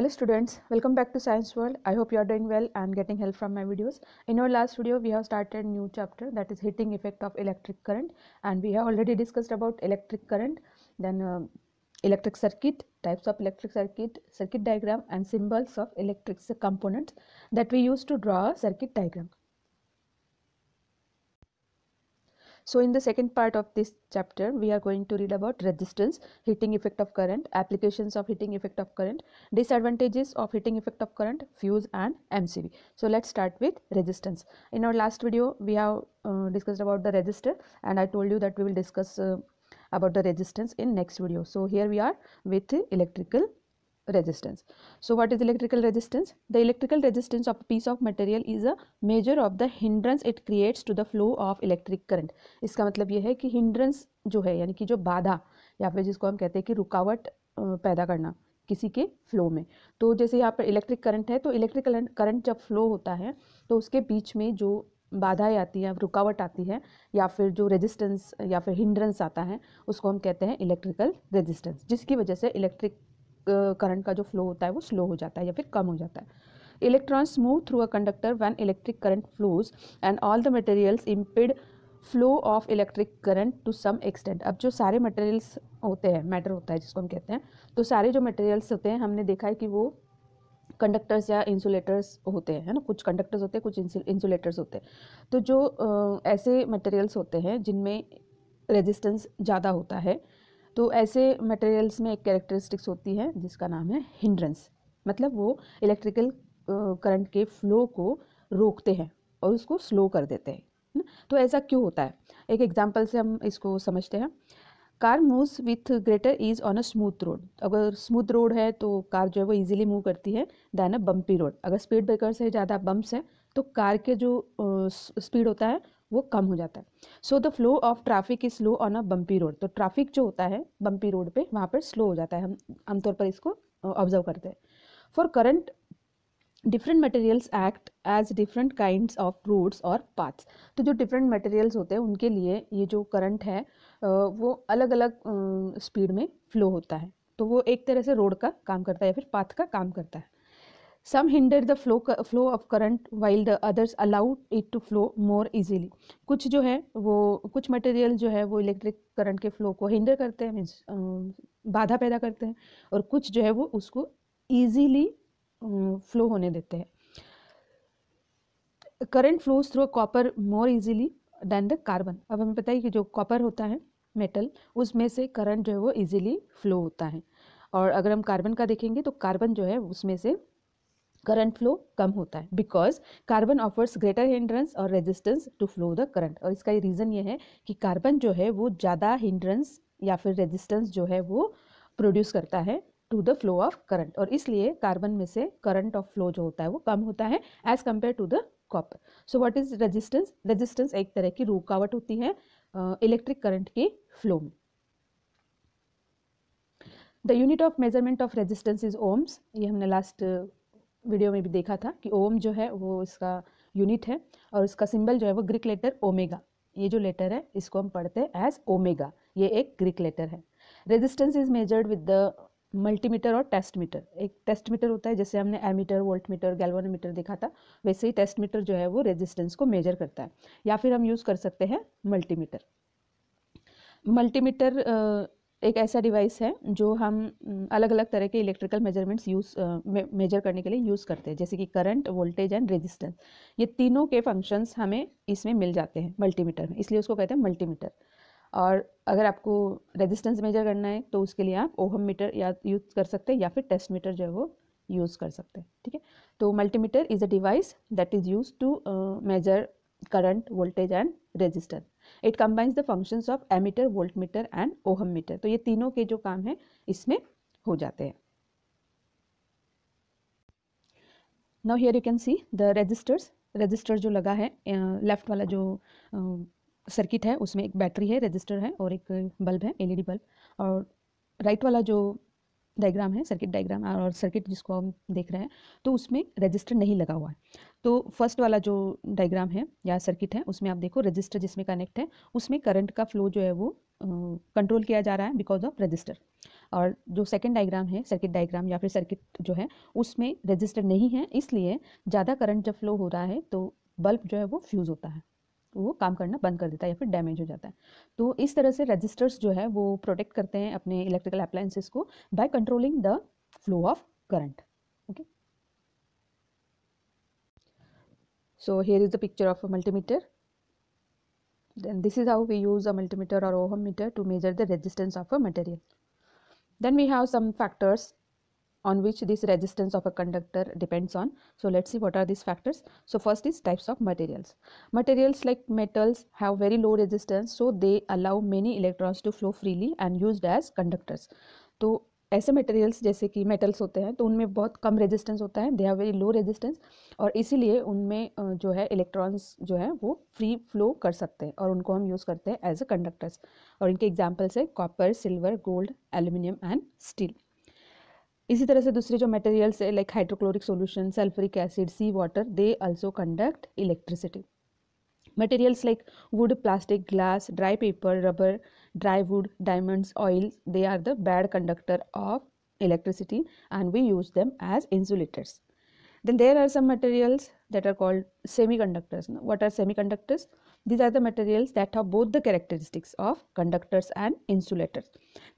hello students welcome back to science world i hope you are doing well and getting help from my videos in our last video we have started new chapter that is heating effect of electric current and we have already discussed about electric current then uh, electric circuit types of electric circuit circuit diagram and symbols of electric components that we use to draw a circuit diagram So in the second part of this chapter, we are going to read about resistance, heating effect of current, applications of heating effect of current, disadvantages of heating effect of current, fuse and MCV. So let's start with resistance. In our last video, we have uh, discussed about the resistor and I told you that we will discuss uh, about the resistance in next video. So here we are with electrical resistance. So what is electrical resistance? The electrical resistance of a piece of material is a measure of the hindrance it creates to the flow of electric current. इसका मतलब ये है कि hindrance जो है यानी कि जो बाधा या फिर जिसको हम कहते हैं कि रुकावट पैदा करना किसी के फ्लो में तो जैसे यहाँ पर इलेक्ट्रिक करंट है तो इलेक्ट्रिक करंट जब फ्लो होता है तो उसके बीच में जो बाधाएं आती हैं रुकावट आती है या फिर जो रेजिस्टेंस या फिर हिंड्रेंस आता है उसको हम कहते हैं इलेक्ट्रिकल रेजिस्टेंस जिसकी वजह से इलेक्ट्रिक करंट का जो फ्लो होता है वो स्लो हो जाता है या फिर कम हो जाता है electrons move through a conductor when electric current flows and all the materials impede flow of electric current to some extent अब जो सारे मटेरियल्स होते हैं मैटर होता है जिसको हम कहते हैं तो सारे जो मटेरियल्स होते हैं हमने देखा है कि वो कंडक्टर्स या इंसुलेटर्स होते हैं है ना कुछ कंडक्टर्स होते हैं कुछ इंसुलेटर्स होते हैं तो जो आ, ऐसे मटेरियल्स होते हैं जिनमें रेजिस्टेंस ज़्यादा होता है तो ऐसे मटेरियल्स में एक कैरेक्टरिस्टिक्स होती है जिसका नाम है हिंड्रेंस मतलब वो इलेक्ट्रिकल करंट के फ्लो को रोकते हैं और उसको स्लो कर देते हैं तो ऐसा क्यों होता है एक एग्जाम्पल से हम इसको समझते हैं car moves with greater ease on a smooth road अगर स्मूथ रोड है तो कार जो है वो इजीली मूव करती है दैन अ बम्पी रोड अगर स्पीड ब्रेकर से ज़्यादा बम्प्स है तो कार के जो स्पीड होता है वो कम हो जाता है so the flow of traffic is slow on a bumpy road तो ट्रैफिक जो होता है बम्पी रोड पे वहाँ पर स्लो हो जाता है हम आमतौर पर इसको ऑब्जर्व करते हैं for current different materials act as different kind of roads और पाथ्स तो जो डिफरेंट मटेरियल्स होते हैं उनके लिए ये जो करंट है वो अलग अलग स्पीड में फ्लो होता है तो वो एक तरह से रोड का काम करता है या फिर पाथ का काम करता है some hinder the flow flow of current while the others allow it to flow more easily कुछ जो है वो कुछ मटेरियल जो है वो इलेक्ट्रिक करंट के फ्लो को हिंडर करते हैं मीन्स बाधा पैदा करते हैं और कुछ जो है वो उसको ईजीली फ्लो होने देते हैं current flows through copper more easily than the carbon अब हमें पता है कि जो कॉपर होता है मेटल उसमें से करंट जो है वो इजीली फ्लो होता है और अगर हम कार्बन का देखेंगे तो कार्बन जो है उसमें से करंट फ्लो कम होता है because carbon offers greater hindrance और resistance to flow the current और इसका रीज़न ये है कि कार्बन जो है वो ज़्यादा हिंड्रेंस या फिर रेजिस्टेंस जो है वो प्रोड्यूस करता है to the flow of current और इसलिए कार्बन में से करंट ऑफ फ्लो जो होता है वो कम होता है as compare to the copper so what is resistance resistance एक तरह की रुकावट होती है इलेक्ट्रिक करंट के फ्लो में the unit of measurement of resistance is ohms ये हमने लास्ट वीडियो में भी देखा था कि ओम जो है वो इसका यूनिट है और इसका सिंबल जो है वो ग्रीक लेटर ओमेगा ये जो लेटर है इसको हम पढ़ते हैं एज ओमेगा ये एक ग्रीक लेटर है resistance is measured with the multimeter और टेस्ट मीटर एक टेस्ट मीटर होता है जैसे हमने एमीटर वोल्ट मीटर मीटर देखा था वैसे ही टेस्ट मीटर जो है वो रेजिस्टेंस को मेजर करता है या फिर हम यूज़ कर सकते हैं मल्टीमीटर मल्टीमीटर एक ऐसा डिवाइस है जो हम अलग अलग तरह के इलेक्ट्रिकल मेजरमेंट्स यूज़ मेजर करने के लिए यूज़ करते हैं जैसे कि करंट वोल्टेज एंड रेजिस्टेंस ये तीनों के फंक्शंस हमें इसमें मिल जाते हैं मल्टीमीटर में इसलिए उसको कहते हैं मल्टीमीटर और अगर आपको रेजिस्टेंस मेजर करना है तो उसके लिए आप ओहम मीटर या यूज़ कर सकते हैं या फिर टेस्ट मीटर जो है वो यूज़ कर सकते हैं ठीक है तो multimeter is a device that is use to measure current voltage and resistance it combines the functions of ammeter voltmeter and ohm meter तो ये तीनों के जो काम है इसमें हो जाते हैं now here you can see the resistors resistor जो लगा है लेफ्ट uh, वाला जो सर्किट uh, है उसमें एक बैटरी है रजिस्टर है और एक बल्ब है एलईडी बल्ब और राइट right वाला जो डायग्राम है सर्किट डायग्राम और सर्किट जिसको हम देख रहे हैं तो उसमें रजिस्टर नहीं लगा हुआ है तो फर्स्ट वाला जो डायग्राम है या सर्किट है उसमें आप देखो रजिस्टर जिसमें कनेक्ट है उसमें करंट का फ्लो जो है वो कंट्रोल uh, किया जा रहा है बिकॉज ऑफ रजिस्टर और जो सेकेंड डायग्राम है सर्किट डायग्राम या फिर सर्किट जो है उसमें रजिस्टर नहीं है इसलिए ज़्यादा करंट जब फ्लो हो रहा है तो बल्ब जो है वो फ्यूज़ होता है वो काम करना बंद कर देता है या फिर डैमेज हो जाता है तो इस तरह से रजिस्टर्स जो है वो प्रोटेक्ट करते हैं अपने इलेक्ट्रिकल अप्लायंसेस को by controlling the flow of current okay so here is the picture of a multimeter then this is how we use a multimeter और ohm meter to measure the resistance of a material then we have some factors on which this resistance of a conductor depends on so let's see what are these factors so first is types of materials materials like metals have very low resistance so they allow many electrons to flow freely and used as conductors तो ऐसे materials जैसे कि metals होते हैं तो उनमें बहुत कम resistance होता है they have very low resistance और इसीलिए उनमें जो है इलेक्ट्रॉन्स जो है वो फ्री फ्लो कर सकते हैं और उनको हम यूज़ करते हैं एज अ कंडक्टर्स और इनके एग्जांपल्स है copper silver gold aluminium and steel इसी तरह से दूसरे जो मटेरियल्स है like hydrochloric solution sulphuric acid sea water they also conduct electricity materials like wood plastic glass dry paper rubber dry wood diamonds oil they are the bad conductor of electricity and we use them as insulators then there are some materials that are called semiconductors what are semiconductors these are the materials that have both the characteristics of conductors and insulators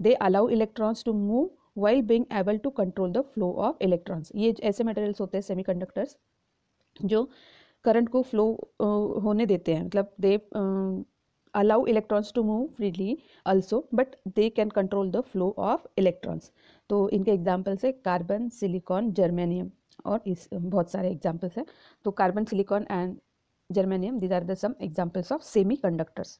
they allow electrons to move while being able to control the flow of electrons ये ऐसे materials होते हैं semiconductors जो current को flow होने देते हैं मतलब they allow electrons to move freely also but they can control the flow of electrons तो इनके एग्जाम्पल्स है कार्बन सिलिकॉन जर्मेनियम और इस बहुत सारे एग्जाम्पल्स हैं तो carbon silicon and germanium these are the some examples of semiconductors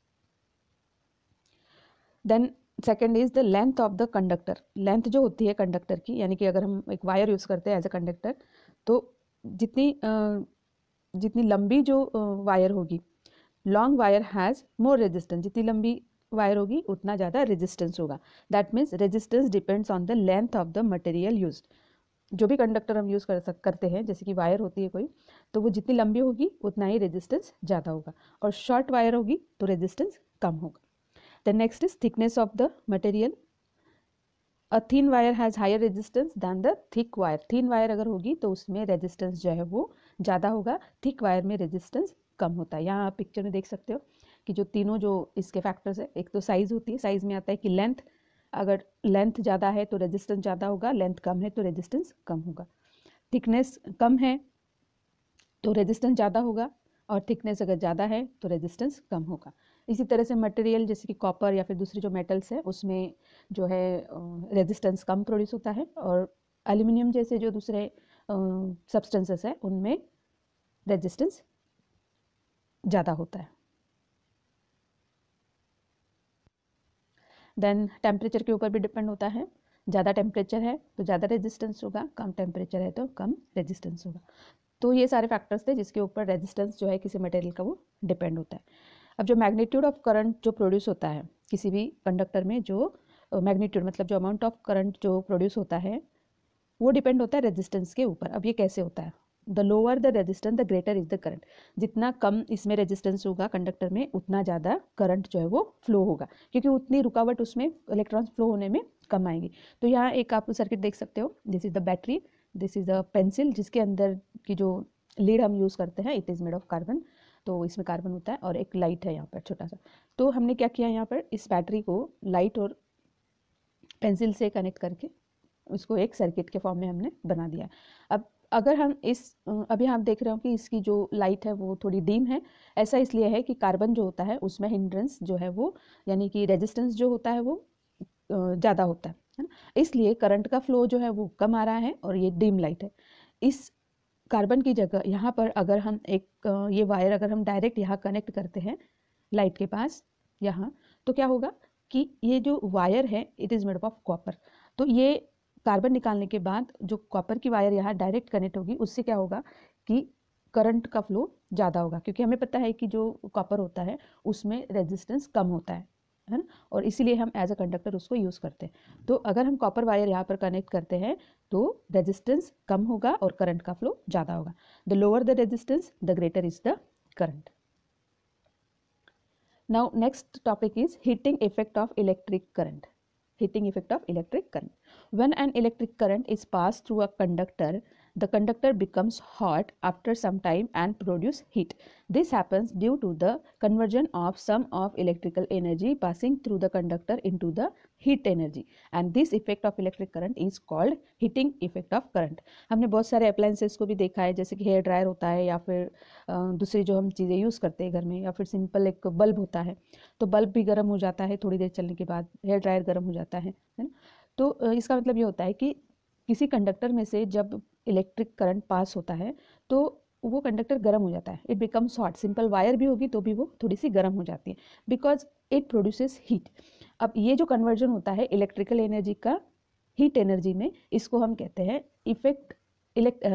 then second is the length of the conductor length जो होती है कंडक्टर की यानी कि अगर हम एक वायर यूज़ करते हैं एज ए कंडक्टर तो जितनी जितनी लंबी जो वायर होगी long wire has more resistance जितनी लंबी वायर होगी उतना ज़्यादा रेजिस्टेंस होगा that means resistance depends on the length of the material use जो भी कंडक्टर हम यूज़ कर सक करते हैं जैसे कि वायर होती है कोई तो वो जितनी लंबी होगी उतना ही रेजिस्टेंस ज़्यादा होगा और शॉर्ट वायर होगी तो रेजिस्टेंस कम होगा then next is thickness of the material a thin wire has higher resistance than the thick wire thin wire अगर होगी तो उसमें रेजिस्टेंस जो है वो ज़्यादा होगा थिक वायर में रेजिस्टेंस कम होता है यहाँ आप पिक्चर में देख सकते हो कि जो तीनों जो इसके फैक्टर्स है एक तो साइज़ होती है साइज़ में आता है कि लेंथ अगर लेंथ ज़्यादा है तो रेजिस्टेंस ज़्यादा होगा लेंथ कम है तो रेजिस्टेंस कम होगा थिकनेस कम है तो रेजिस्टेंस ज़्यादा होगा और थिकनेस अगर ज़्यादा है तो रेजिस्टेंस कम होगा इसी तरह से मटेरियल जैसे कि कॉपर या फिर दूसरी जो मेटल्स है उसमें जो है रेजिस्टेंस कम प्रोड्यूस होता है और एल्यूमिनियम जैसे जो दूसरे सब्सटेंसेस है उनमें रेजिस्टेंस ज़्यादा होता है देन टेम्परेचर के ऊपर भी डिपेंड होता है ज़्यादा टेम्परेचर है तो ज़्यादा रेजिस्टेंस होगा कम टेम्परेचर है तो कम रेजिस्टेंस होगा तो ये सारे फैक्टर्स थे जिसके ऊपर रेजिस्टेंस जो है किसी मटेरियल का वो डिपेंड होता है अब जो मैग्नीट्यूड ऑफ करंट जो प्रोड्यूस होता है किसी भी कंडक्टर में जो मैग्नीट्यूड मतलब जो अमाउंट ऑफ करंट जो प्रोड्यूस होता है वो डिपेंड होता है रेजिस्टेंस के ऊपर अब ये कैसे होता है the lower the resistance the greater is the current जितना कम इसमें रेजिस्टेंस होगा कंडक्टर में उतना ज़्यादा करंट जो है वो फ्लो होगा क्योंकि उतनी रुकावट उसमें इलेक्ट्रॉन्स फ्लो होने में कम आएंगी तो यहाँ एक आप सर्किट देख सकते हो this is the battery this is the pencil जिसके अंदर की जो लीड हम यूज़ करते हैं it is made of carbon तो इसमें कार्बन होता है और एक लाइट है यहाँ पर छोटा सा तो हमने क्या किया यहाँ पर इस बैटरी को लाइट और पेंसिल से कनेक्ट करके उसको एक सर्किट के फॉर्म में हमने बना दिया अब अगर हम इस अभी आप देख रहे हो कि इसकी जो लाइट है वो थोड़ी डीम है ऐसा इसलिए है कि कार्बन जो होता है उसमें हिंड्रेंस जो है वो यानी कि रेजिस्टेंस जो होता है वो ज़्यादा होता है है ना इसलिए करंट का फ्लो जो है वो कम आ रहा है और ये डीम लाइट है इस कार्बन की जगह यहाँ पर अगर हम एक ये वायर अगर हम डायरेक्ट यहाँ कनेक्ट करते हैं लाइट के पास यहाँ तो क्या होगा कि ये जो वायर है it is made of copper तो ये कार्बन निकालने के बाद जो कॉपर की वायर यहाँ डायरेक्ट कनेक्ट होगी उससे क्या होगा कि करंट का फ्लो ज़्यादा होगा क्योंकि हमें पता है कि जो कॉपर होता है उसमें रेजिस्टेंस कम होता है है ना और इसीलिए हम एज अ कंडक्टर उसको यूज़ करते हैं तो अगर हम कॉपर वायर यहाँ पर कनेक्ट करते हैं तो रेजिस्टेंस कम होगा और करंट का फ्लो ज़्यादा होगा the lower the resistance the greater is the current now next topic is heating effect of electric current heating effect of electric current when an electric current is pass through a conductor The conductor becomes hot after some time and produce heat. This happens due to the conversion of some of electrical energy passing through the conductor into the heat energy and this effect of electric current is called heating effect of current हमने बहुत सारे appliances को भी देखा है जैसे कि hair dryer होता है या फिर दूसरी जो हम चीज़ें यूज़ करते हैं घर में या फिर सिंपल एक बल्ब होता है तो बल्ब भी गर्म हो जाता है थोड़ी देर चलने के बाद हेयर ड्रायर गर्म हो जाता है है ना तो इसका मतलब ये होता है कि किसी कंडक्टर में से जब इलेक्ट्रिक करंट पास होता है तो वो कंडक्टर गर्म हो जाता है it becomes hot simple wire भी होगी तो भी वो थोड़ी सी गर्म हो जाती है बिकॉज इट प्रोड्यूसेस हीट अब ये जो कन्वर्जन होता है इलेक्ट्रिकल एनर्जी का हीट एनर्जी में इसको हम कहते हैं effect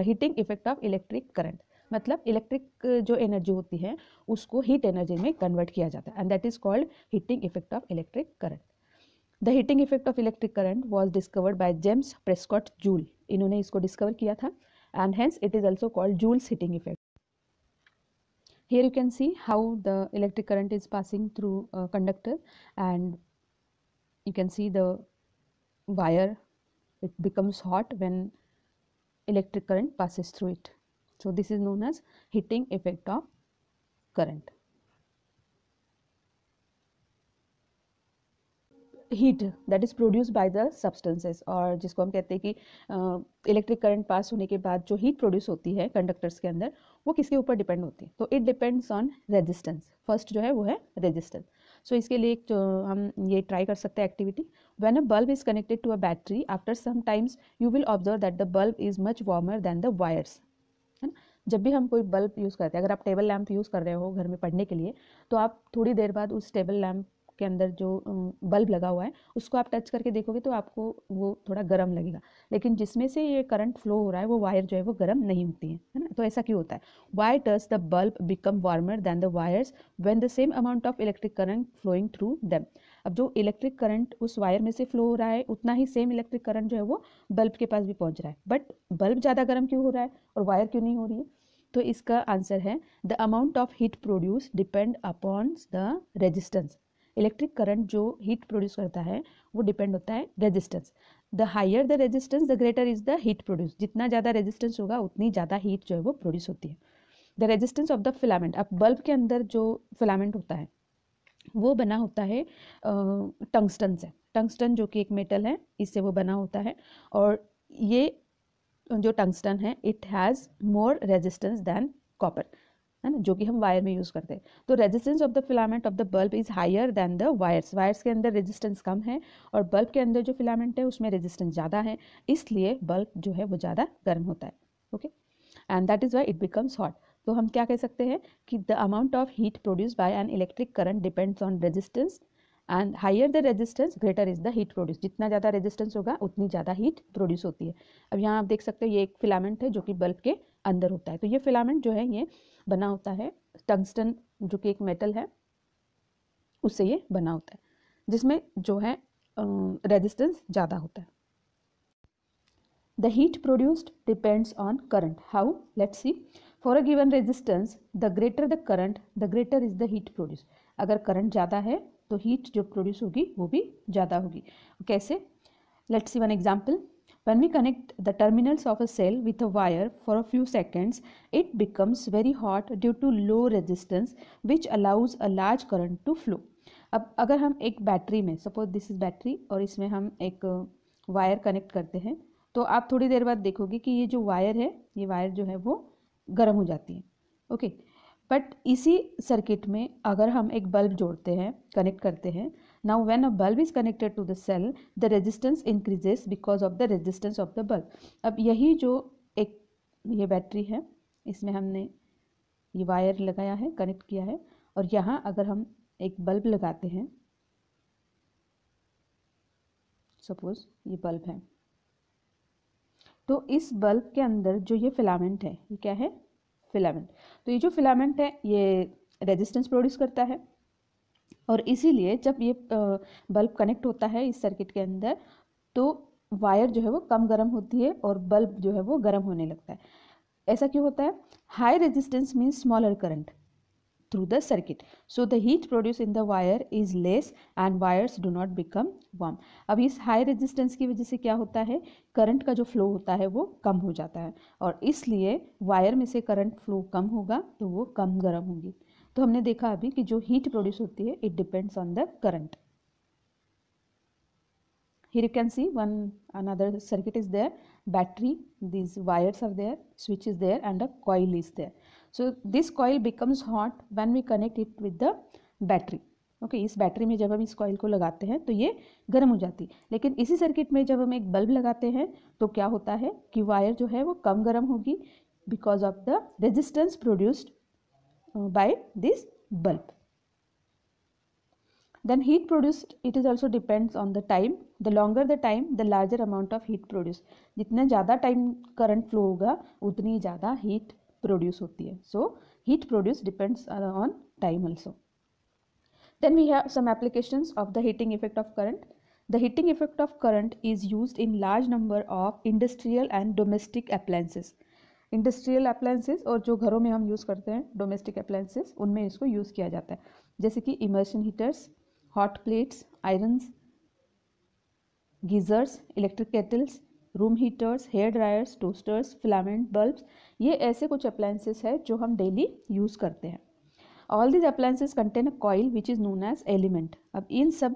heating effect of electric current मतलब इलेक्ट्रिक जो एनर्जी होती है उसको हीट एनर्जी में कन्वर्ट किया जाता है and that is called heating effect of electric current the heating effect of electric current was discovered by James Prescott Joule इन्होंने इसको डिस्कवर किया था and hence it is also called Joule's heating effect here you can see how the electric current is passing through conductor and you can see the wire it becomes hot when electric current passes through it so this is known as heating effect of current heat that is produce by the substances और जिसको हम कहते हैं कि electric current pass होने के बाद जो हीट प्रोड्यूस होती है कंडक्टर्स के अंदर वो किसके ऊपर डिपेंड होती है तो it depends on resistance first जो है वो है रेजिस्टेंस सो so, इसके लिए एक हम ये ट्राई कर सकते हैं activity when a bulb is connected to a battery after some times you will observe that the bulb is much warmer than the wires है ना जब भी हम कोई बल्ब यूज़ करते हैं अगर आप टेबल लैम्प यूज़ कर रहे हो घर में पढ़ने के लिए तो आप थोड़ी देर बाद उस टेबल लैम्प के अंदर जो बल्ब लगा हुआ है उसको आप टच करके देखोगे तो आपको वो थोड़ा गर्म लगेगा लेकिन जिसमें से ये करंट फ्लो हो रहा है वो वायर जो है वो गर्म नहीं होती है है ना तो ऐसा क्यों होता है why touch the bulb become warmer than the wires when the same amount of electric current flowing through them अब जो इलेक्ट्रिक करंट उस वायर में से फ्लो हो रहा है उतना ही सेम इलेक्ट्रिक करंट जो है वो बल्ब के पास भी पहुंच रहा है बट बल्ब ज़्यादा गर्म क्यों हो रहा है और वायर क्यों नहीं हो रही है तो इसका आंसर है the amount of heat produce depend upon the resistance electric current जो हीट प्रोड्यूस करता है वो डिपेंड होता है resistance the higher the resistance the greater is the heat produce जितना ज़्यादा रेजिस्टेंस होगा उतनी ज़्यादा हीट जो है वो प्रोड्यूस होती है the resistance of the filament अब बल्ब के अंदर जो फिलामेंट होता है वो बना होता है टंगस्टन से टंगस्टन जो कि एक मेटल है इससे वो बना होता है और ये जो टंगस्टन है it has more resistance than copper है ना जो कि हम वायर में यूज़ करते हैं तो resistance of the filament of the bulb is higher than the wires wires के अंदर रेजिस्टेंस कम है और बल्ब के अंदर जो फिलामेंट है उसमें रेजिस्टेंस ज़्यादा है इसलिए बल्ब जो है वो ज़्यादा गर्म होता है okay and that is why it becomes hot तो हम क्या कह सकते हैं कि the amount of heat produce by an electric current depends on resistance and higher the resistance greater is the heat produce जितना ज़्यादा रेजिस्टेंस होगा उतनी ज़्यादा हीट प्रोड्यूस होती है अब यहाँ आप देख सकते हो ये एक फिलामेंट है जो कि बल्ब के अंदर होता है तो ये फिलामेंट जो है ये बना होता है टंगस्टन जो कि एक मेटल है उससे ये बना होता है जिसमें जो है रेजिस्टेंस ज़्यादा होता है the heat produced depends on current how let's see for a given resistance the greater the current the greater is the heat produce अगर करंट ज़्यादा है तो हीट जो प्रोड्यूस होगी वो भी ज़्यादा होगी कैसे let's see one example when we connect the terminals of a cell with a wire for a few seconds it becomes very hot due to low resistance which allows a large current to flow अब अगर हम एक battery में suppose this is battery और इसमें हम एक wire uh, connect करते हैं तो आप थोड़ी देर बाद देखोगे कि ये जो वायर है ये वायर जो है वो गर्म हो जाती है ओके okay. बट इसी सर्किट में अगर हम एक बल्ब जोड़ते हैं कनेक्ट करते हैं now when a bulb is connected to the cell the resistance increases because of the resistance of the bulb अब यही जो एक ये बैटरी है इसमें हमने ये वायर लगाया है कनेक्ट किया है और यहाँ अगर हम एक बल्ब लगाते हैं सपोज ये बल्ब है तो इस बल्ब के अंदर जो ये फिलामेंट है ये क्या है फिलामेंट तो ये जो फिलामेंट है ये रेजिस्टेंस प्रोड्यूस करता है और इसीलिए जब ये बल्ब कनेक्ट होता है इस सर्किट के अंदर तो वायर जो है वो कम गर्म होती है और बल्ब जो है वो गर्म होने लगता है ऐसा क्यों होता है high resistance means smaller current through the circuit. So the heat produced in the wire is less and wires do not become warm. अब इस high resistance की वजह से क्या होता है करंट का जो फ्लो होता है वो कम हो जाता है और इसलिए वायर में से करंट फ्लो कम होगा तो वो कम गर्म होंगी तो हमने देखा अभी कि जो हीट प्रोड्यूस होती है it depends on the current here you can see one another circuit is there battery these wires are there switch is there and a coil is there so this coil becomes hot when we connect it with the battery okay okay, इस battery में जब हम इस coil को लगाते हैं तो ये गर्म हो जाती है लेकिन इसी सर्किट में जब हम एक बल्ब लगाते हैं तो क्या होता है कि वायर जो है वो कम गर्म होगी because of the resistance produced by this bulb Then heat produced, it is also depends on the time. The longer the time, the larger amount of heat produced. जितना ज़्यादा time current flow होगा उतनी ज़्यादा heat produce होती है. So heat produced depends on time also. Then we have some applications of the heating effect of current. The heating effect of current is used in large number of industrial and domestic appliances. Industrial appliances और जो घरों में हम use करते हैं domestic appliances उनमें इसको use किया जाता है जैसे कि immersion heaters hot plates iron geysers electric kettles room heaters hair dryers toasters filament bulbs ये ऐसे कुछ अप्लाइंसेस है जो हम डेली यूज़ करते हैं all these appliances contain a coil which is known as element अब इन सब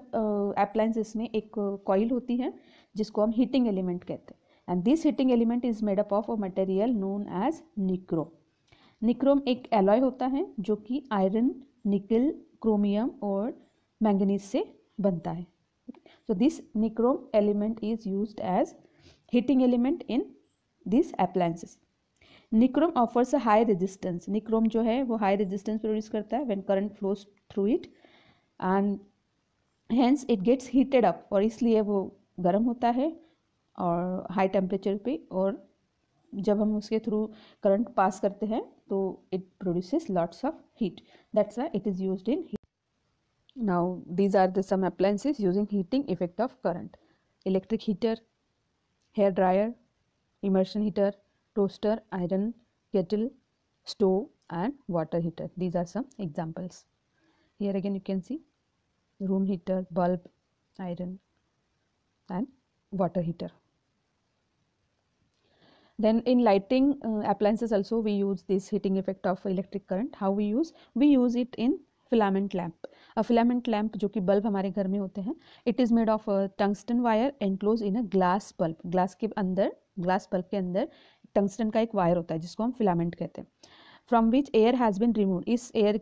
अप्लाइंसेस uh, में एक कॉइल uh, होती है जिसको हम हीटिंग एलिमेंट कहते हैं and this heating element is made up of a material known as nichrome nichrome एक एलॉय होता है जो कि आयरन निकल क्रोमियम और मैंगनीज से बनता है so this nichrome element is use as heating element in this appliances nichrome offers a high resistance nichrome जो है वो हाई रेजिस्टेंस प्रोड्यूस करता है when current flows through it and hence it gets heated up और इसलिए वो गर्म होता है और हाई टेम्परेचर पे और जब हम उसके थ्रू करंट पास करते हैं तो it produces lots of heat that's it is use in Now these are the some appliances using heating effect of current. Electric heater, hair dryer, immersion heater, toaster, iron, kettle, stove and water heater. These are some examples. Here again you can see room heater, bulb, iron and water heater. Then in lighting uh, appliances also we use this heating effect of electric current. How we use? We use it in filament lamp a filament lamp जो कि bulb हमारे घर में होते हैं it is made of tungsten wire enclose in a glass bulb glass के अंदर glass bulb के अंदर टंगस्टन का एक वायर होता है जिसको हम फिलामेंट कहते हैं from which air has been remove इस एयर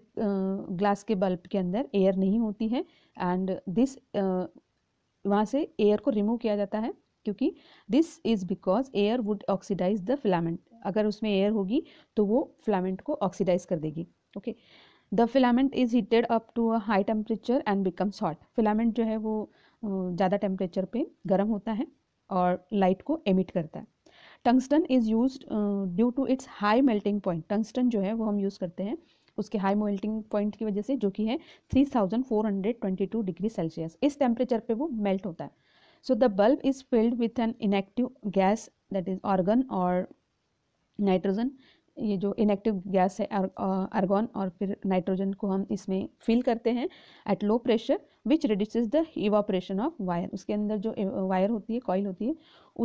ग्लास के बल्ब के अंदर एयर नहीं होती है एंड दिस वहाँ से एयर को रिमूव किया जाता है क्योंकि this is because air would oxidise the filament अगर उसमें एयर होगी तो वो फिलामेंट को ऑक्सीडाइज कर देगी okay okay. The filament is heated up to a high temperature and becomes hot filament जो है वो ज़्यादा टेम्परेचर पे गर्म होता है और लाइट को एमिट करता है tungsten is use due to its high melting point tungsten जो है वो हम यूज़ करते हैं उसके हाई मेल्टिंग पॉइंट की वजह से जो कि है 3422 डिग्री सेल्सियस इस टेम्परेचर पे वो मेल्ट होता है so the bulb is filled with an inactive gas that is argon और नाइट्रोजन ये जो इनएक्टिव गैस है अर्गॉन और फिर नाइट्रोजन को हम इसमें फिल करते हैं at low pressure which reduces the evaporation of wire उसके अंदर जो वायर होती है कॉयल होती है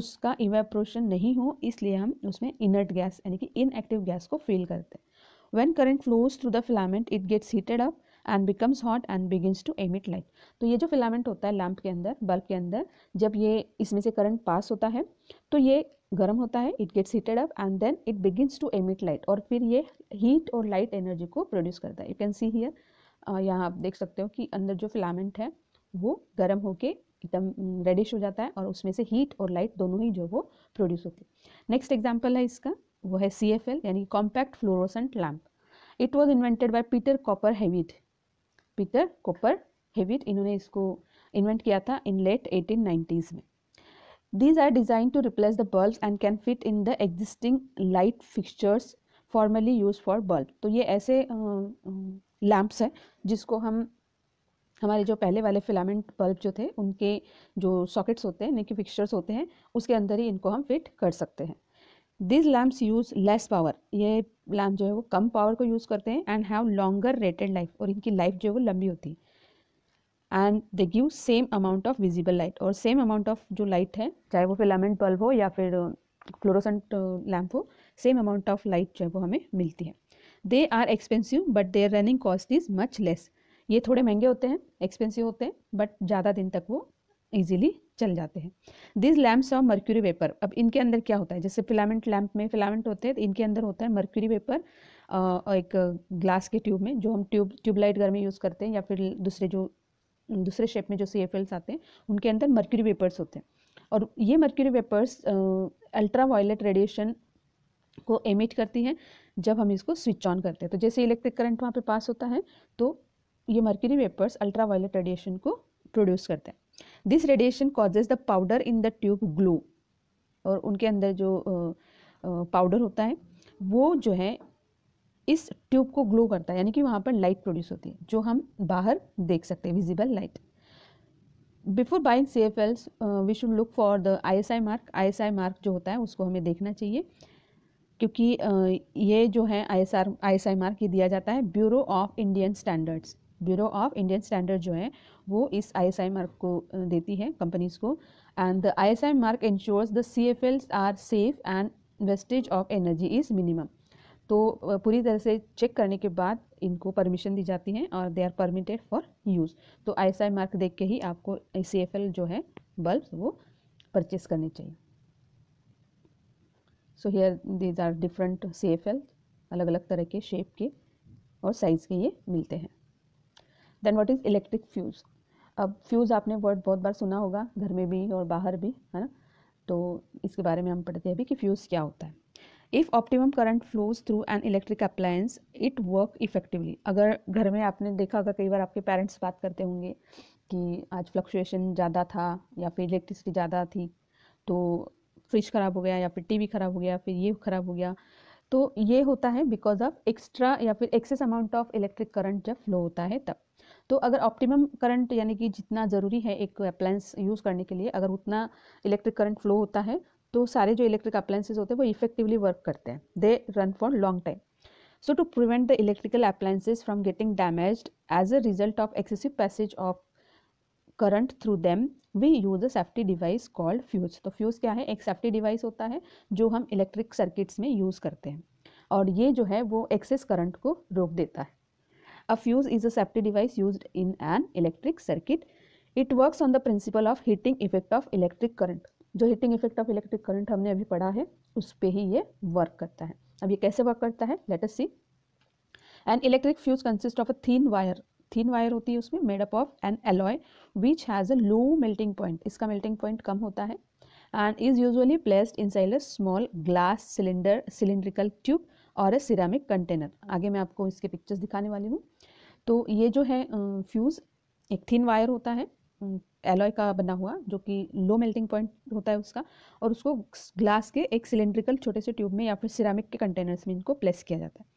उसका इवापोरेशन नहीं हो इसलिए हम उसमें इनर्ट गैस यानी कि इनएक्टिव गैस को फिल करते हैं when current flows through the filament it gets heated up and becomes hot and begins to emit light तो ये जो फिलामेंट होता है लैम्प के अंदर बल्ब के अंदर जब ये इसमें से करंट पास होता है तो ये गर्म होता है it gets heated up and then it begins to emit light और फिर ये हीट और लाइट एनर्जी को प्रोड्यूस करता है यू कैन सी हियर यहाँ आप देख सकते हो कि अंदर जो फिलामेंट है वो गर्म होके एकदम रेडिश हो जाता है और उसमें से हीट और लाइट दोनों ही जो वो प्रोड्यूस होती है नेक्स्ट एग्जाम्पल है इसका वो है सी एफ एल यानी compact fluorescent lamp it was invented by Peter Cooper Hewitt Peter Cooper Hewitt इन्होंने इसको इन्वेंट किया था इन लेट एटीन में These are designed to replace the bulbs and can fit in the existing light fixtures formerly used for bulb. तो ये ऐसे lamps हैं जिसको हम हमारे जो पहले वाले फिलामेंट बल्ब जो थे उनके जो सॉकेट्स होते हैं यानी कि फिक्सचर्स होते हैं उसके अंदर ही इनको हम फिट कर सकते हैं this lamps use less power ये लैम्प जो है वो कम पावर को यूज़ करते हैं and have longer rated life और इनकी लाइफ जो है वो लंबी होती है and they give same amount of visible light और सेम अमाउंट ऑफ जो लाइट है चाहे वो फिलामेंट बल्ब हो या फिर फ्लोरोसेंट uh, लैम्प uh, हो सेम अमाउंट ऑफ लाइट जो है वो हमें मिलती है they are expensive but their running cost is much less ये थोड़े महंगे होते हैं एक्सपेंसिव होते हैं बट ज़्यादा दिन तक वो ईजिली चल जाते हैं this lamps of mercury vapour अब इनके अंदर क्या होता है जैसे फिलामेंट लैम्प में फिलामेंट होते हैं तो इनके अंदर होता है मर्क्यूरी वेपर uh, एक ग्लास के ट्यूब में जो हम ट्यूब ट्यूबलाइट घर में यूज़ करते हैं या फिर दूसरे जो दूसरे शेप में जो सी आते हैं उनके अंदर मर्क्यूरी वेपर्स होते हैं और ये mercury vapours ultraviolet radiation को एमिट करती हैं जब हम इसको स्विच ऑन करते हैं तो जैसे इलेक्ट्रिक करंट वहाँ पे पास होता है तो ये mercury vapours ultraviolet radiation को प्रोड्यूस करते हैं this radiation causes the powder in the tube glow और उनके अंदर जो पाउडर होता है वो जो है इस ट्यूब को ग्लो करता है यानी कि वहाँ पर लाइट प्रोड्यूस होती है जो हम बाहर देख सकते हैं visible light before buying C F Ls we should look for the I S I mark I S I mark जो होता है उसको हमें देखना चाहिए क्योंकि uh, ये जो है I S R I S I mark ये दिया जाता है Bureau of Indian Standards Bureau of Indian Standard जो है वो इस आई एस आई मार्क को देती है कंपनीज़ को and the I S I mark ensures the C F Ls are safe and wastage of energy is minimum तो पूरी तरह से चेक करने के बाद इनको परमिशन दी जाती है और they are permitted for use तो आई मार्क देख के ही आपको सी जो है बल्ब वो परचेस करने चाहिए so here these are different C अलग अलग तरह के शेप के और साइज़ के ये मिलते हैं then what is electric fuse अब फ्यूज़ आपने वर्ड बहुत बार सुना होगा घर में भी और बाहर भी है ना तो इसके बारे में हम पढ़ते हैं अभी कि फ्यूज़ क्या होता है if optimum current flows through an electric appliance it work effectively अगर घर में आपने देखा होगा कई बार आपके पेरेंट्स बात करते होंगे कि आज फ्लक्चुएशन ज़्यादा था या फिर इलेक्ट्रिसिटी ज़्यादा थी तो फ्रिज ख़राब हो गया या फिर टीवी ख़राब हो गया फिर ये ख़राब हो गया तो ये होता है बिकॉज ऑफ एक्स्ट्रा या फिर excess amount of electric current जब फ्लो होता है तब तो अगर ऑप्टिमम करंट यानी कि जितना ज़रूरी है एक अप्लायंस यूज़ करने के लिए अगर उतना इलेक्ट्रिक करंट फ्लो होता है तो सारे जो इलेक्ट्रिक अप्लायंसेज होते हैं वो इफेक्टिवली वर्क करते हैं they run for long time so to prevent the electrical appliances from getting damage as a result of excessive passage of current through them we use a safety device called fuse तो fuse क्या है एक safety device होता है जो हम electric circuits में use करते हैं और ये जो है वो एक्सेस करंट को रोक देता है a fuse is a safety device use in an electric circuit it works on the principle of heating effect of electric current जो heating effect of electric current हमने अभी पढ़ा है उस पर ही ये वर्क करता है अब ये कैसे वर्क करता है let us see an electric fuse consist of a thin wire thin wire होती है उसमें up of an alloy which has a low melting point इसका मेल्टिंग पॉइंट कम होता है and is usually placed inside a small glass cylinder cylindrical tube और a ceramic container आगे मैं आपको इसके पिक्चर्स दिखाने वाली हूँ तो ये जो है फ्यूज़ एक थीन वायर होता है एलॉय का बना हुआ जो कि लो मेल्टिंग पॉइंट होता है उसका और उसको ग्लास के एक सिलेंड्रिकल छोटे से ट्यूब में या फिर सिरामिक के कंटेनर्स में इनको प्लेस किया जाता है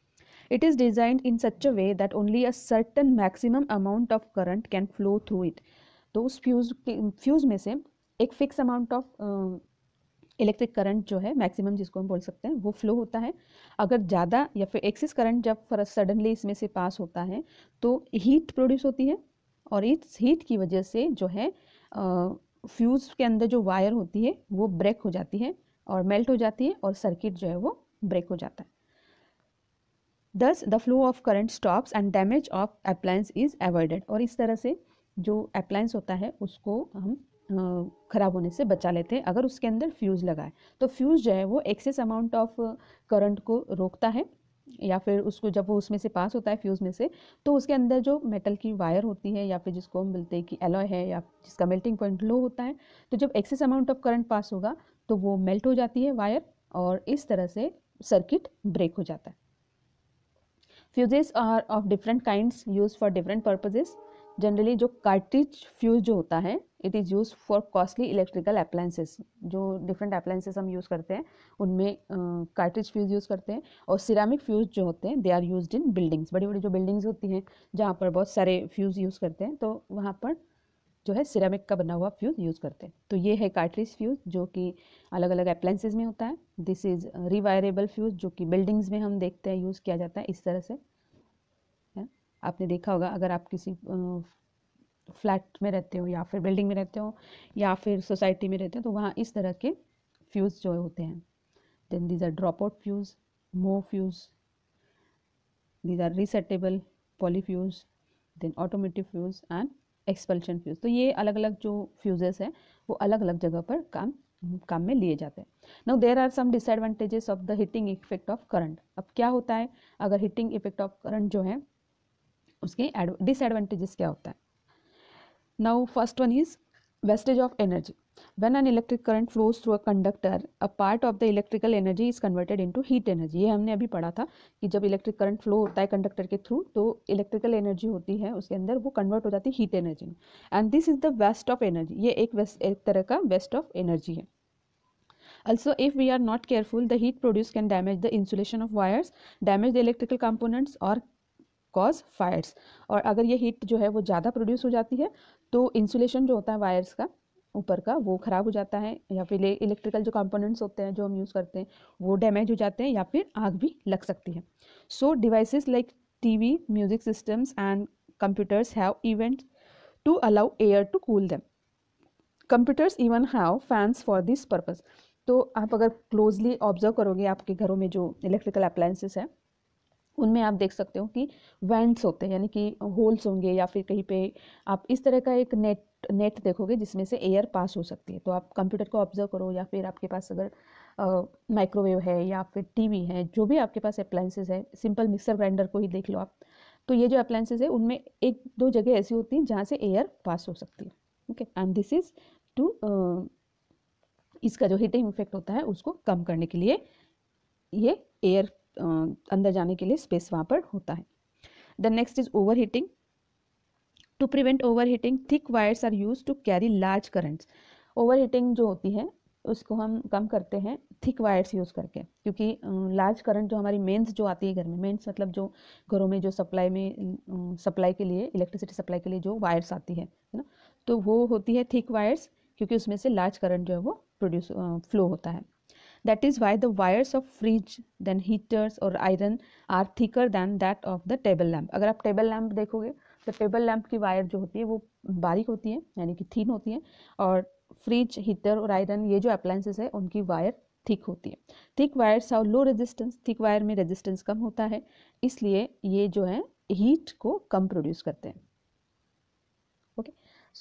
it is designed in such a way that only a certain maximum amount of current can flow through it तो उस फ्यूज के फ्यूज में से एक fix amount of electric current जो है मैक्सिमम जिसको हम बोल सकते हैं वो फ्लो होता है अगर ज़्यादा या फिर एक्सिस करंट जब सडनली इसमें से पास होता है तो हीट प्रोड्यूस होती है और इस हीट की वजह से जो है फ्यूज़ के अंदर जो वायर होती है वो ब्रेक हो जाती है और मेल्ट हो जाती है और सर्किट जो है वो ब्रेक हो जाता है thus the flow of current stops and damage of appliance is avoided और इस तरह से जो अप्लायंस होता है उसको हम ख़राब होने से बचा लेते हैं अगर उसके अंदर फ्यूज़ लगाए तो फ्यूज़ जो है वो एक्सेस अमाउंट ऑफ करंट को रोकता है या फिर उसको जब वो उसमें से पास होता है फ्यूज़ में से तो उसके अंदर जो मेटल की वायर होती है या फिर जिसको हम बोलते हैं कि एलॉय है या जिसका मेल्टिंग पॉइंट लो होता है तो जब excess amount of current pass होगा तो वो मेल्ट हो जाती है वायर और इस तरह से सर्किट ब्रेक हो जाता है fuses are of different kind use for different purposes generally जो कार्टिज फ्यूज जो होता है it is use for costly electrical appliances जो डिफरेंट अप्लाइंसेस हम यूज़ करते हैं उनमें कार्टिज फ्यूज यूज़ करते हैं और सिरामिक फ्यूज जो होते हैं they are use in buildings बड़ी बड़ी जो बिल्डिंग्स होती हैं जहाँ पर बहुत सारे फ्यूज़ यूज़ करते हैं तो वहाँ पर जो है सिरामिक का बना हुआ फ्यूज़ यूज़ करते हैं तो ये है कार्टिज फ्यूज़ जो कि अलग अलग अप्लाइंसेज में होता है दिस इज़ रिवायरेबल फ्यूज़ जो कि बिल्डिंग्स में हम देखते हैं यूज़ किया जाता है इस तरह से आपने देखा होगा अगर आप किसी फ्लैट में रहते हो या फिर बिल्डिंग में रहते हो या फिर सोसाइटी में रहते हो तो वहाँ इस तरह के फ्यूज़ जो होते हैं then these are drop out fuse mo fuse these are resettable polyfuse then automotive fuse and expulsion fuse तो ये अलग अलग जो फ्यूज़ेस हैं वो अलग अलग जगह पर काम काम में लिए जाते हैं now there are some disadvantages of the heating effect of current अब क्या होता है अगर हीटिंग इफेक्ट ऑफ करंट जो है उसके डिसएडवांटेजेस क्या होता है now first one is wastage of energy when an electric current flows through a conductor a part of the electrical energy is converted into heat energy ये हमने अभी पढ़ा था कि जब इलेक्ट्रिक करंट फ्लो होता है कंडक्टर के थ्रू तो इलेक्ट्रिकल एनर्जी होती है उसके अंदर वो कन्वर्ट हो जाती है हीट एनर्जी में and this is the waste of energy ये एक एक तरह का वेस्ट ऑफ एनर्जी है also if we are not careful the heat produce can damage the insulation of wires damage the electrical components और cause fires और अगर ये हीट जो है वो ज़्यादा प्रोड्यूस हो जाती है तो इंसुलेशन जो होता है वायर्स का ऊपर का वो ख़राब हो जाता है या फिर इलेक्ट्रिकल जो कंपोनेंट्स होते हैं जो हम यूज़ करते हैं वो डैमेज हो जाते हैं या फिर आग भी लग सकती है so devices like TV music systems and computers have event to allow air to cool them computers even have fans for this purpose तो आप अगर क्लोजली ऑब्जर्व करोगे आपके घरों में जो इलेक्ट्रिकल अप्लाइंसिस हैं उनमें आप देख सकते हो कि वेंट्स होते हैं यानी कि होल्स होंगे या फिर कहीं पे आप इस तरह का एक नेट नेट देखोगे जिसमें से एयर पास हो सकती है तो आप कंप्यूटर को ऑब्जर्व करो या फिर आपके पास अगर माइक्रोवेव है या फिर टीवी है जो भी आपके पास अप्लाइंसेज है सिंपल मिक्सर ग्राइंडर को ही देख लो आप तो ये जो अप्लाइंसेज है उनमें एक दो जगह ऐसी होती हैं जहाँ से एयर पास हो सकती है okay and this is to इसका जो हीटिंग इफेक्ट होता है उसको कम करने के लिए ये एयर अंदर जाने के लिए स्पेस वहाँ पर होता है the next is overheating to prevent overheating thick wires are use to carry large currents overheating जो होती है उसको हम कम करते हैं थिक वायर्स यूज़ करके क्योंकि लार्ज करंट जो हमारी मेंस जो आती है घर में मेंस मतलब जो घरों में जो सप्लाई में सप्लाई के लिए इलेक्ट्रिसिटी सप्लाई के लिए जो वायर्स आती है है ना तो वो होती है थिक वायर्स क्योंकि उसमें से लार्ज करंट जो है वो प्रोड्यूस फ्लो होता है That is why the wires of fridge then heaters और iron are thicker than that of the table lamp अगर आप टेबल लैम्प देखोगे तो टेबल लैम्प की वायर जो होती है वो बारीक होती है यानी कि थीन होती है और फ्रिज हीटर और आयरन ये जो अप्लाइंसेस है उनकी वायर थिक होती है थिक वायर्स और लो रेजिस्टेंस थिक वायर में रेजिस्टेंस कम होता है इसलिए ये जो है हीट को कम प्रोड्यूस करते हैं okay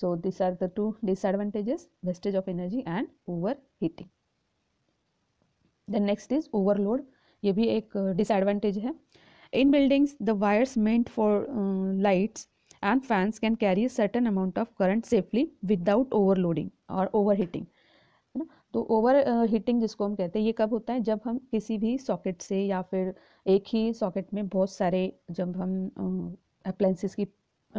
so this are the two two wastage of energy and overheating then next is overload ये भी एक डिसएडवांटेज uh, है in buildings the wires meant for lights and fans can carry a certain amount of current safely without और or overheating है ना तो over heating uh, जिसको हम कहते हैं ये कब होता है जब हम किसी भी सॉकेट से या फिर एक ही सॉकेट में बहुत सारे जब हम अप्लाइंसिस uh, की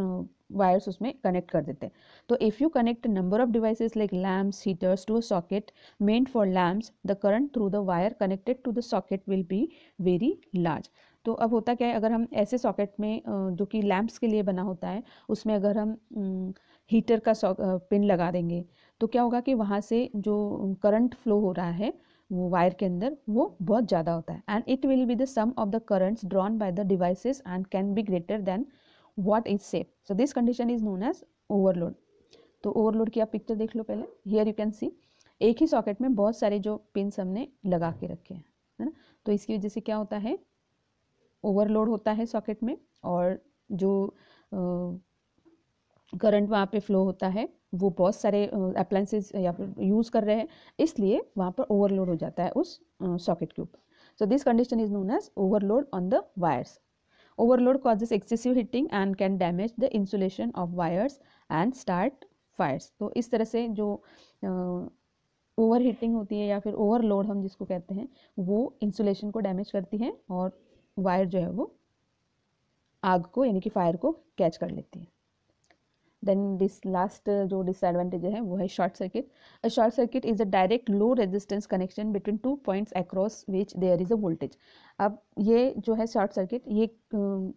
वायर्स उसमें कनेक्ट कर देते हैं तो if you connect number of devices like lamps heaters to a socket meant for lamps the current through the wire connected to the socket will be very large तो अब होता क्या है अगर हम ऐसे सॉकेट में जो कि लैम्प्स के लिए बना होता है उसमें अगर हम हीटर का पिन लगा देंगे तो क्या होगा कि वहाँ से जो करंट फ्लो हो रहा है वो वायर के अंदर वो बहुत ज़्यादा होता है and it will be the sum of the currents drawn by the devices and can be greater than what is safe so this condition is known as overload तो ओवरलोड की आप पिक्चर देख लो पहले हियर यू कैन सी एक ही socket में बहुत सारे जो पिन हमने लगा के रखे हैं है ना तो इसकी वजह से क्या होता है ओवरलोड होता है सॉकेट में और जो करंट वहाँ पे फ्लो होता है वो बहुत सारे अप्लाइंसेज या फिर यूज़ कर रहे हैं इसलिए वहाँ पर ओवरलोड हो जाता है उस सॉकेट के ऊपर so this condition is known as overload on the wires Overload causes excessive heating and can damage the insulation of wires and start fires. तो इस तरह से जो ओवर uh, हीटिंग होती है या फिर ओवरलोड हम जिसको कहते हैं वो इंसुलेशन को डैमेज करती है और वायर जो है वो आग को यानी कि फायर को कैच कर लेती है देन दिस लास्ट जो डिसएडवांटेज है वो है short circuit a short circuit is a direct low resistance connection between two points across which there is a voltage अब ये जो है शॉर्ट सर्किट ये um,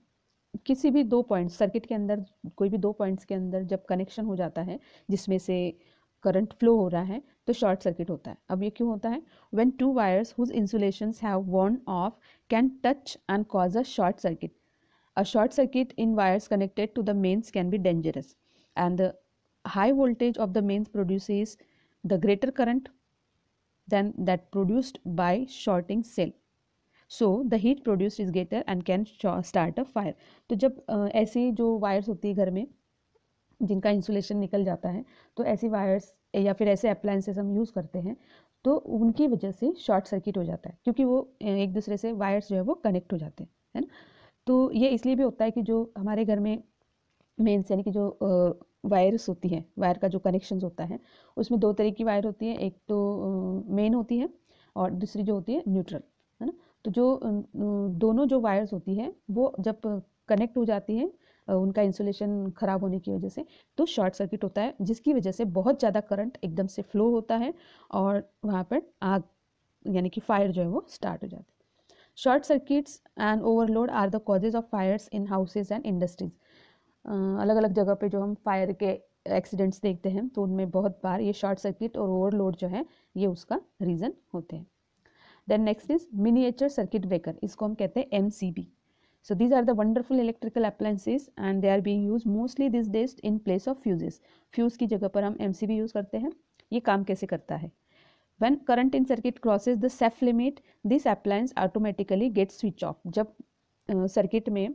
किसी भी दो पॉइंट्स सर्किट के अंदर कोई भी दो पॉइंट्स के अंदर जब कनेक्शन हो जाता है जिसमें से करंट फ्लो हो रहा है तो शॉर्ट सर्किट होता है अब ये क्यों होता है when two wires whose insulations have worn off can touch and cause a short circuit a short circuit in wires connected to the mains can be dangerous and the high voltage of the mains produces the greater current than that produced by shorting cell so the heat produce is greater and can start a fire तो जब aise jo wires hoti hai ghar mein jinka insulation nikal jata hai to aise wires या फिर ऐसे appliances हम use करते हैं तो उनकी वजह से शॉर्ट सर्किट हो जाता है क्योंकि वो एक दूसरे से वायर्स जो है वो कनेक्ट हो जाते हैं है ना तो ये इसलिए भी होता है कि जो हमारे घर में मेन यानी कि जो वायर्स होती है वायर का जो कनेक्शन होता है उसमें दो तरह की वायर होती है एक तो मेन होती है और दूसरी जो होती है न्यूट्रल है ना तो जो दोनों जो वायर्स होती है वो जब कनेक्ट हो जाती है उनका इंसुलेशन ख़राब होने की वजह से तो शॉर्ट सर्किट होता है जिसकी वजह से बहुत ज़्यादा करंट एकदम से फ्लो होता है और वहाँ पर आग यानी कि फायर जो है वो स्टार्ट हो जाती है short circuits and overload are the causes of fires in houses and industries अलग अलग जगह पे जो हम फायर के एक्सीडेंट्स देखते हैं तो उनमें बहुत बार ये शॉर्ट सर्किट और ओवरलोड जो है ये उसका रीज़न होते हैं then next is miniature circuit breaker इसको हम कहते हैं M so these are the wonderful electrical appliances and they are being use mostly this days in place of fuses fuse की जगह पर हम एम यूज़ करते हैं ये काम कैसे करता है when current in circuit crosses the safe limit this appliance automatically get switch off जब सर्किट में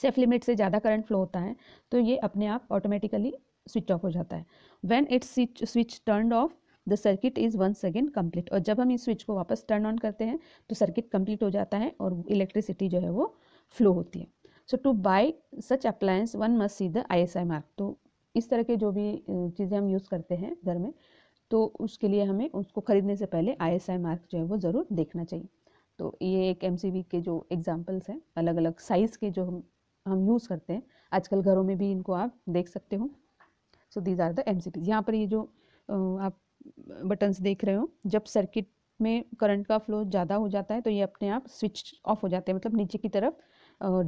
सेफ लिमिट से ज़्यादा करंट फ्लो होता है तो ये अपने आप ऑटोमेटिकली स्विच ऑफ हो जाता है when its switch turn off the circuit is once again complete और जब हम इस स्विच को वापस टर्न ऑन करते हैं तो सर्किट कंप्लीट हो जाता है और इलेक्ट्रिसिटी जो है वो फ्लो होती है so to buy such appliance one must see the I S I mark तो इस तरह के जो भी चीज़ें हम यूज़ करते हैं घर में तो उसके लिए हमें उसको ख़रीदने से पहले आई एस आई मार्क जो है वो ज़रूर देखना चाहिए तो ये एक एम सी वी के जो एग्ज़ाम्पल्स हैं अलग अलग साइज़ के जो हम हम यूज़ करते हैं आजकल घरों में भी इनको आप देख सकते हो so these are the M C Bs यहाँ पर ये जो आप बटन्स देख रहे हो जब सर्किट में करंट का फ्लो ज़्यादा हो जाता है तो ये अपने आप स्विच ऑफ हो जाते हैं मतलब नीचे की तरफ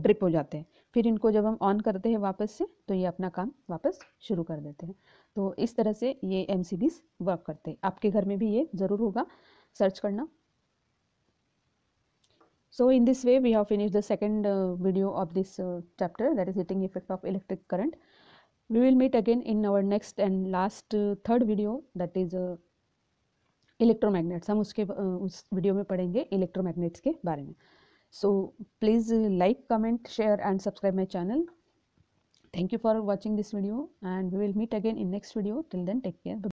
ड्रिप हो जाते हैं फिर इनको जब हम ऑन करते हैं वापस से तो ये अपना काम वापस शुरू कर देते हैं तो इस तरह से ये एम वर्क करते हैं आपके घर में भी ये ज़रूर होगा सर्च करना So in this way we have finished the second uh, video of this uh, chapter that is heating effect of electric current. We will meet again in our next and last uh, third video that is electromagnets हम उसके उस video में पढ़ेंगे electromagnets के बारे में so please like comment share and subscribe my channel thank you for watching this video and we will meet again in next video till then take care